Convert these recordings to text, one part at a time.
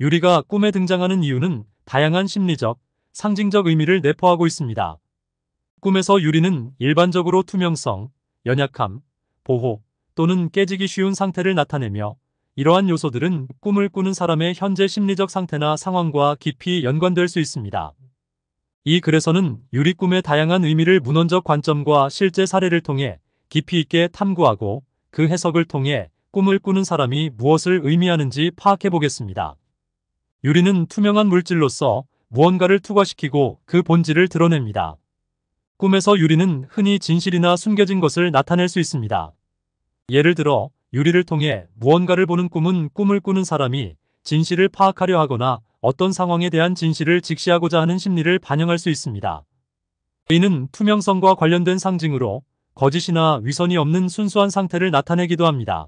유리가 꿈에 등장하는 이유는 다양한 심리적, 상징적 의미를 내포하고 있습니다. 꿈에서 유리는 일반적으로 투명성, 연약함, 보호 또는 깨지기 쉬운 상태를 나타내며 이러한 요소들은 꿈을 꾸는 사람의 현재 심리적 상태나 상황과 깊이 연관될 수 있습니다. 이 글에서는 유리 꿈의 다양한 의미를 문헌적 관점과 실제 사례를 통해 깊이 있게 탐구하고 그 해석을 통해 꿈을 꾸는 사람이 무엇을 의미하는지 파악해 보겠습니다. 유리는 투명한 물질로서 무언가를 투과시키고 그 본질을 드러냅니다. 꿈에서 유리는 흔히 진실이나 숨겨진 것을 나타낼 수 있습니다. 예를 들어 유리를 통해 무언가를 보는 꿈은 꿈을 꾸는 사람이 진실을 파악하려 하거나 어떤 상황에 대한 진실을 직시하고자 하는 심리를 반영할 수 있습니다. 이는 투명성과 관련된 상징으로 거짓이나 위선이 없는 순수한 상태를 나타내기도 합니다.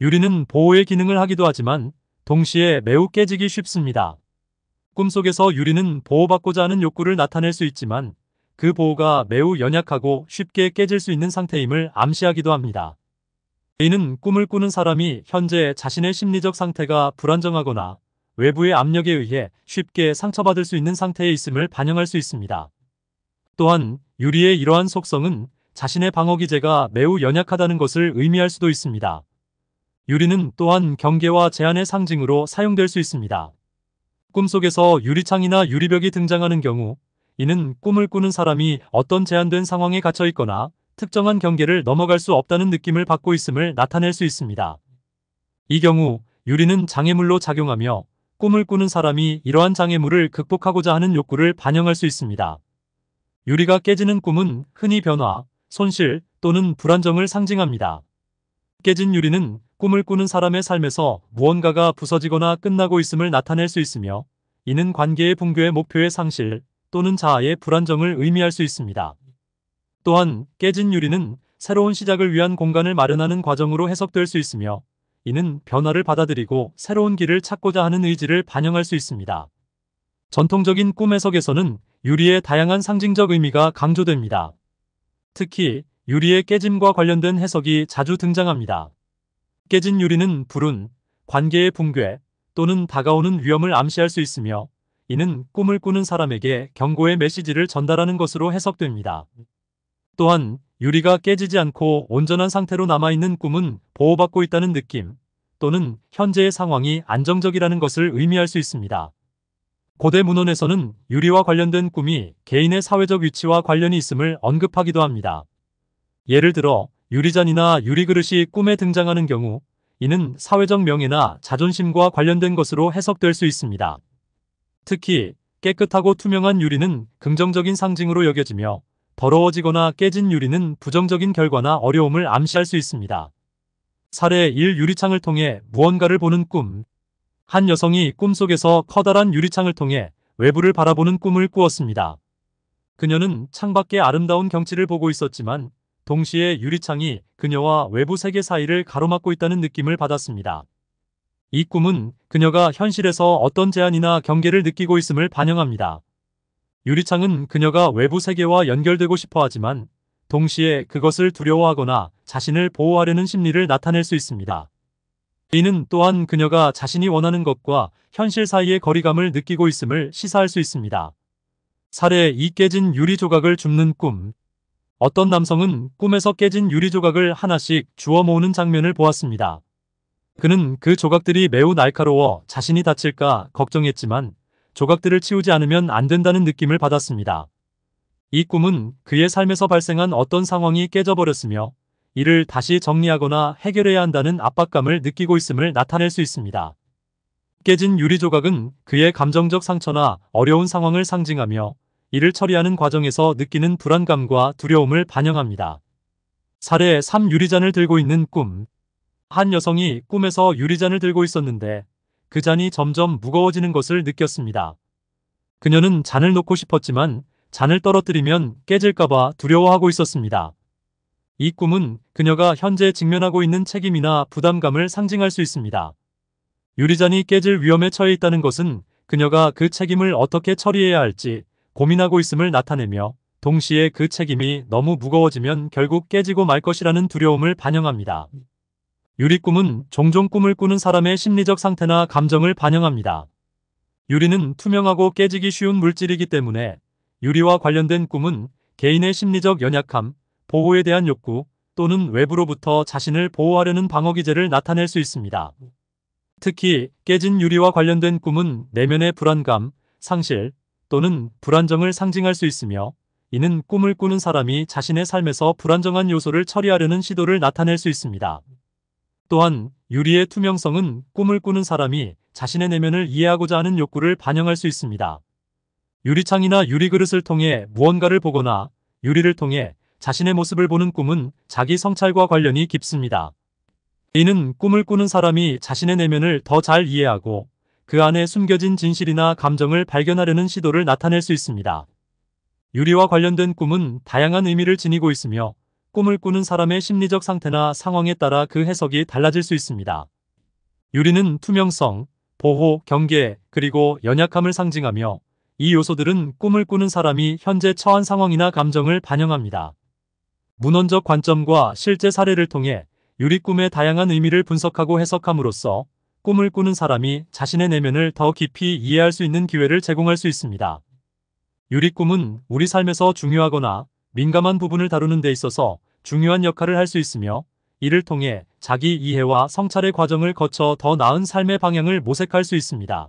유리는 보호의 기능을 하기도 하지만 동시에 매우 깨지기 쉽습니다. 꿈속에서 유리는 보호받고자 하는 욕구를 나타낼 수 있지만 그 보호가 매우 연약하고 쉽게 깨질 수 있는 상태임을 암시하기도 합니다. 이는 꿈을 꾸는 사람이 현재 자신의 심리적 상태가 불안정하거나 외부의 압력에 의해 쉽게 상처받을 수 있는 상태에 있음을 반영할 수 있습니다. 또한 유리의 이러한 속성은 자신의 방어기제가 매우 연약하다는 것을 의미할 수도 있습니다. 유리는 또한 경계와 제한의 상징으로 사용될 수 있습니다. 꿈속에서 유리창이나 유리벽이 등장하는 경우 이는 꿈을 꾸는 사람이 어떤 제한된 상황에 갇혀 있거나 특정한 경계를 넘어갈 수 없다는 느낌을 받고 있음을 나타낼 수 있습니다. 이 경우 유리는 장애물로 작용하며 꿈을 꾸는 사람이 이러한 장애물을 극복하고자 하는 욕구를 반영할 수 있습니다. 유리가 깨지는 꿈은 흔히 변화, 손실 또는 불안정을 상징합니다. 깨진 유리는 꿈을 꾸는 사람의 삶에서 무언가가 부서지거나 끝나고 있음을 나타낼 수 있으며 이는 관계의 붕괴의 목표의 상실 또는 자아의 불안정을 의미할 수 있습니다. 또한 깨진 유리는 새로운 시작을 위한 공간을 마련하는 과정으로 해석될 수 있으며 이는 변화를 받아들이고 새로운 길을 찾고자 하는 의지를 반영할 수 있습니다. 전통적인 꿈 해석에서는 유리의 다양한 상징적 의미가 강조됩니다. 특히 유리의 깨짐과 관련된 해석이 자주 등장합니다. 깨진 유리는 불운, 관계의 붕괴 또는 다가오는 위험을 암시할 수 있으며 이는 꿈을 꾸는 사람에게 경고의 메시지를 전달하는 것으로 해석됩니다. 또한 유리가 깨지지 않고 온전한 상태로 남아있는 꿈은 보호받고 있다는 느낌 또는 현재의 상황이 안정적이라는 것을 의미할 수 있습니다. 고대 문헌에서는 유리와 관련된 꿈이 개인의 사회적 위치와 관련이 있음을 언급하기도 합니다. 예를 들어 유리잔이나 유리그릇이 꿈에 등장하는 경우 이는 사회적 명예나 자존심과 관련된 것으로 해석될 수 있습니다. 특히 깨끗하고 투명한 유리는 긍정적인 상징으로 여겨지며 더러워지거나 깨진 유리는 부정적인 결과나 어려움을 암시할 수 있습니다. 사례 1 유리창을 통해 무언가를 보는 꿈 한 여성이 꿈속에서 커다란 유리창을 통해 외부를 바라보는 꿈을 꾸었습니다. 그녀는 창밖의 아름다운 경치를 보고 있었지만 동시에 유리창이 그녀와 외부 세계 사이를 가로막고 있다는 느낌을 받았습니다. 이 꿈은 그녀가 현실에서 어떤 제한이나 경계를 느끼고 있음을 반영합니다. 유리창은 그녀가 외부 세계와 연결되고 싶어 하지만 동시에 그것을 두려워하거나 자신을 보호하려는 심리를 나타낼 수 있습니다. 이는 또한 그녀가 자신이 원하는 것과 현실 사이의 거리감을 느끼고 있음을 시사할 수 있습니다. 사례 이 깨진 유리 조각을 줍는 꿈 어떤 남성은 꿈에서 깨진 유리 조각을 하나씩 주워 모으는 장면을 보았습니다. 그는 그 조각들이 매우 날카로워 자신이 다칠까 걱정했지만 조각들을 치우지 않으면 안 된다는 느낌을 받았습니다. 이 꿈은 그의 삶에서 발생한 어떤 상황이 깨져버렸으며 이를 다시 정리하거나 해결해야 한다는 압박감을 느끼고 있음을 나타낼 수 있습니다. 깨진 유리 조각은 그의 감정적 상처나 어려운 상황을 상징하며 이를 처리하는 과정에서 느끼는 불안감과 두려움을 반영합니다. 사례 3 유리잔을 들고 있는 꿈. 한 여성이 꿈에서 유리잔을 들고 있었는데 그 잔이 점점 무거워지는 것을 느꼈습니다. 그녀는 잔을 놓고 싶었지만 잔을 떨어뜨리면 깨질까봐 두려워하고 있었습니다. 이 꿈은 그녀가 현재 직면하고 있는 책임이나 부담감을 상징할 수 있습니다. 유리잔이 깨질 위험에 처해 있다는 것은 그녀가 그 책임을 어떻게 처리해야 할지 고민하고 있음을 나타내며 동시에 그 책임이 너무 무거워지면 결국 깨지고 말 것이라는 두려움을 반영합니다. 유리꿈은 종종 꿈을 꾸는 사람의 심리적 상태나 감정을 반영합니다. 유리는 투명하고 깨지기 쉬운 물질이기 때문에 유리와 관련된 꿈은 개인의 심리적 연약함, 보호에 대한 욕구 또는 외부로부터 자신을 보호하려는 방어 기제를 나타낼 수 있습니다. 특히 깨진 유리와 관련된 꿈은 내면의 불안감, 상실, 또는 불안정을 상징할 수 있으며 이는 꿈을 꾸는 사람이 자신의 삶에서 불안정한 요소를 처리하려는 시도를 나타낼 수 있습니다. 또한 유리의 투명성은 꿈을 꾸는 사람이 자신의 내면을 이해하고자 하는 욕구를 반영할 수 있습니다. 유리창이나 유리그릇을 통해 무언가를 보거나 유리를 통해 자신의 모습을 보는 꿈은 자기 성찰과 관련이 깊습니다. 이는 꿈을 꾸는 사람이 자신의 내면을 더 잘 이해하고 그 안에 숨겨진 진실이나 감정을 발견하려는 시도를 나타낼 수 있습니다. 유리와 관련된 꿈은 다양한 의미를 지니고 있으며 꿈을 꾸는 사람의 심리적 상태나 상황에 따라 그 해석이 달라질 수 있습니다. 유리는 투명성, 보호, 경계, 그리고 연약함을 상징하며 이 요소들은 꿈을 꾸는 사람이 현재 처한 상황이나 감정을 반영합니다. 문헌적 관점과 실제 사례를 통해 유리 꿈의 다양한 의미를 분석하고 해석함으로써 꿈을 꾸는 사람이 자신의 내면을 더 깊이 이해할 수 있는 기회를 제공할 수 있습니다. 유리 꿈은 우리 삶에서 중요하거나 민감한 부분을 다루는 데 있어서 중요한 역할을 할 수 있으며 이를 통해 자기 이해와 성찰의 과정을 거쳐 더 나은 삶의 방향을 모색할 수 있습니다.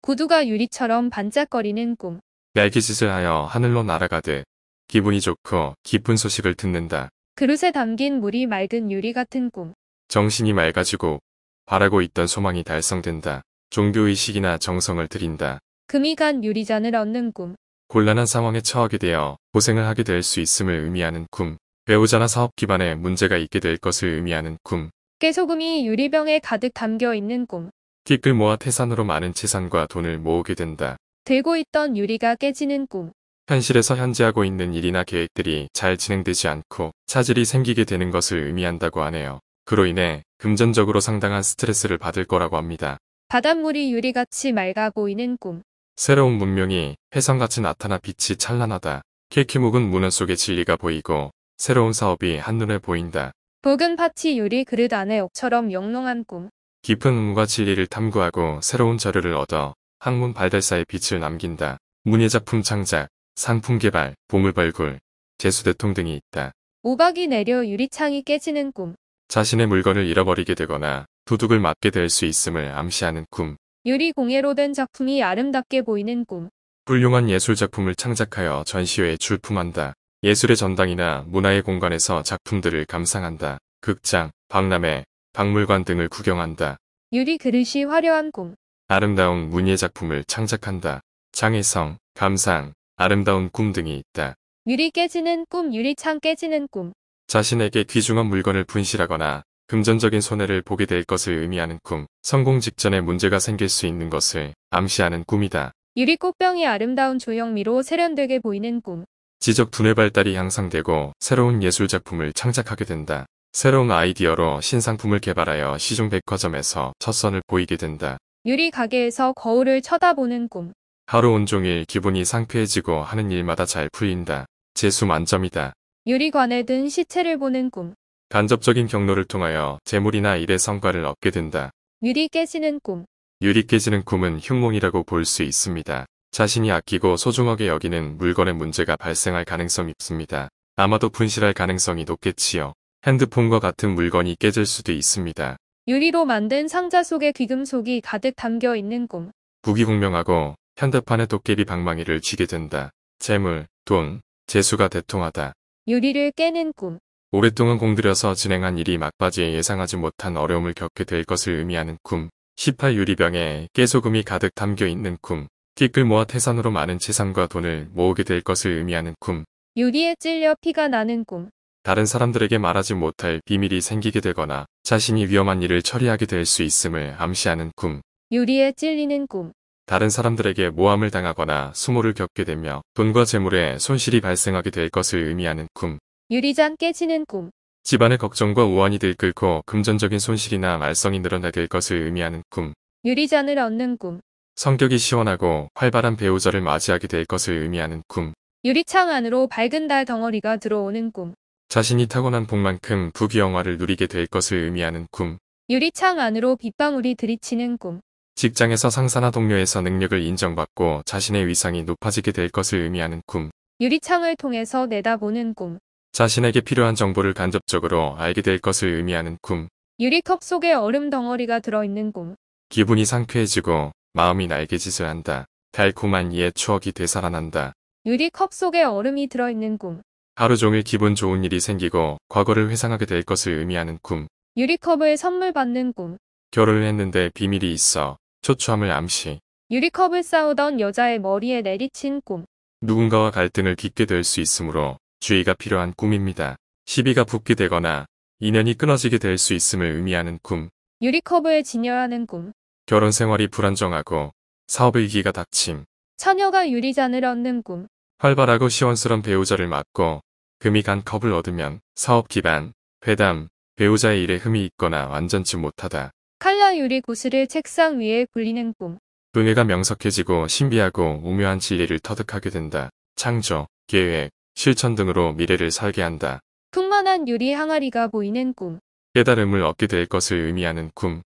구두가 유리처럼 반짝거리는 꿈. 날기짓을 하여 하늘로 날아가되 기분이 좋고 기쁜 소식을 듣는다. 그릇에 담긴 물이 맑은 유리 같은 꿈. 정신이 맑아지고 바라고 있던 소망이 달성된다. 종교의식이나 정성을 들인다. 금이 간 유리잔을 얻는 꿈. 곤란한 상황에 처하게 되어 고생을 하게 될 수 있음을 의미하는 꿈. 배우자나 사업 기반에 문제가 있게 될 것을 의미하는 꿈. 깨소금이 유리병에 가득 담겨 있는 꿈. 깃끌 모아 태산으로 많은 재산과 돈을 모으게 된다. 들고 있던 유리가 깨지는 꿈. 현실에서 현재 하고 있는 일이나 계획들이 잘 진행되지 않고 차질이 생기게 되는 것을 의미한다고 하네요. 그로 인해 금전적으로 상당한 스트레스를 받을 거라고 합니다. 바닷물이 유리같이 맑아 보이는 꿈. 새로운 문명이 해상같이 나타나 빛이 찬란하다. 킬키묵은 문헌 속의 진리가 보이고 새로운 사업이 한눈에 보인다. 복은 파티 유리 그릇 안에 옥처럼 영롱한 꿈. 깊은 음과 진리를 탐구하고 새로운 자료를 얻어 학문 발달사의 빛을 남긴다. 문예작품 창작, 상품 개발, 보물 발굴, 재수 대통 등이 있다. 오박이 내려 유리창이 깨지는 꿈. 자신의 물건을 잃어버리게 되거나 도둑을 맞게 될 수 있음을 암시하는 꿈. 유리 공예로 된 작품이 아름답게 보이는 꿈. 훌륭한 예술 작품을 창작하여 전시회에 출품한다. 예술의 전당이나 문화의 공간에서 작품들을 감상한다. 극장, 박람회, 박물관 등을 구경한다. 유리 그릇이 화려한 꿈. 아름다운 문예 작품을 창작한다. 장애성, 감상, 아름다운 꿈 등이 있다. 유리 깨지는 꿈, 유리창 깨지는 꿈. 자신에게 귀중한 물건을 분실하거나 금전적인 손해를 보게 될 것을 의미하는 꿈, 성공 직전에 문제가 생길 수 있는 것을 암시하는 꿈이다. 유리 꽃병이 아름다운 조형미로 세련되게 보이는 꿈. 지적 두뇌 발달이 향상되고 새로운 예술 작품을 창작하게 된다. 새로운 아이디어로 신상품을 개발하여 시중 백화점에서 첫 선을 보이게 된다. 유리 가게에서 거울을 쳐다보는 꿈. 하루 온종일 기분이 상쾌해지고 하는 일마다 잘 풀린다. 재수 만점이다. 유리관에 든 시체를 보는 꿈. 간접적인 경로를 통하여 재물이나 일의 성과를 얻게 된다. 유리 깨지는 꿈. 유리 깨지는 꿈은 흉몽이라고 볼 수 있습니다. 자신이 아끼고 소중하게 여기는 물건의 문제가 발생할 가능성이 있습니다. 아마도 분실할 가능성이 높겠지요. 핸드폰과 같은 물건이 깨질 수도 있습니다. 유리로 만든 상자 속에 귀금속이 가득 담겨 있는 꿈. 부기공명하고 현대판의 도깨비 방망이를 쥐게 된다. 재물, 돈, 재수가 대통하다. 유리를 깨는 꿈. 오랫동안 공들여서 진행한 일이 막바지에 예상하지 못한 어려움을 겪게 될 것을 의미하는 꿈. 18 유리병에 깨소금이 가득 담겨 있는 꿈. 띠끌 모아 태산으로 많은 재산과 돈을 모으게 될 것을 의미하는 꿈. 유리에 찔려 피가 나는 꿈. 다른 사람들에게 말하지 못할 비밀이 생기게 되거나 자신이 위험한 일을 처리하게 될 수 있음을 암시하는 꿈. 유리에 찔리는 꿈. 다른 사람들에게 모함을 당하거나 수모를 겪게 되며 돈과 재물에 손실이 발생하게 될 것을 의미하는 꿈. 유리잔 깨지는 꿈. 집안의 걱정과 우환이 들끓고 금전적인 손실이나 말썽이 늘어나게 될 것을 의미하는 꿈. 유리잔을 얻는 꿈. 성격이 시원하고 활발한 배우자를 맞이하게 될 것을 의미하는 꿈. 유리창 안으로 밝은 달 덩어리가 들어오는 꿈. 자신이 타고난 복만큼 부귀영화를 누리게 될 것을 의미하는 꿈. 유리창 안으로 빗방울이 들이치는 꿈. 직장에서 상사나 동료에서 능력을 인정받고 자신의 위상이 높아지게 될 것을 의미하는 꿈. 유리창을 통해서 내다보는 꿈. 자신에게 필요한 정보를 간접적으로 알게 될 것을 의미하는 꿈. 유리컵 속에 얼음 덩어리가 들어있는 꿈. 기분이 상쾌해지고 마음이 날개짓을 한다. 달콤한 이의 추억이 되살아난다. 유리컵 속에 얼음이 들어있는 꿈. 하루 종일 기분 좋은 일이 생기고 과거를 회상하게 될 것을 의미하는 꿈. 유리컵을 선물 받는 꿈. 결혼을 했는데 비밀이 있어 초췌함을 암시. 유리컵을 싸우던 여자의 머리에 내리친 꿈. 누군가와 갈등을 깊게 될 수 있으므로 주의가 필요한 꿈입니다. 시비가 붙게 되거나 인연이 끊어지게 될 수 있음을 의미하는 꿈. 유리컵을 지녀하는 꿈. 결혼 생활이 불안정하고 사업의 위기가 닥침. 처녀가 유리잔을 얻는 꿈. 활발하고 시원스런 배우자를 맡고 금이 간 컵을 얻으면 사업 기반, 회담, 배우자의 일에 흠이 있거나 완전치 못하다. 칼라 유리 구슬을 책상 위에 굴리는 꿈. 두뇌가 명석해지고 신비하고 우묘한 진리를 터득하게 된다. 창조, 계획, 실천 등으로 미래를 설계한다. 풍만한 유리 항아리가 보이는 꿈. 깨달음을 얻게 될 것을 의미하는 꿈.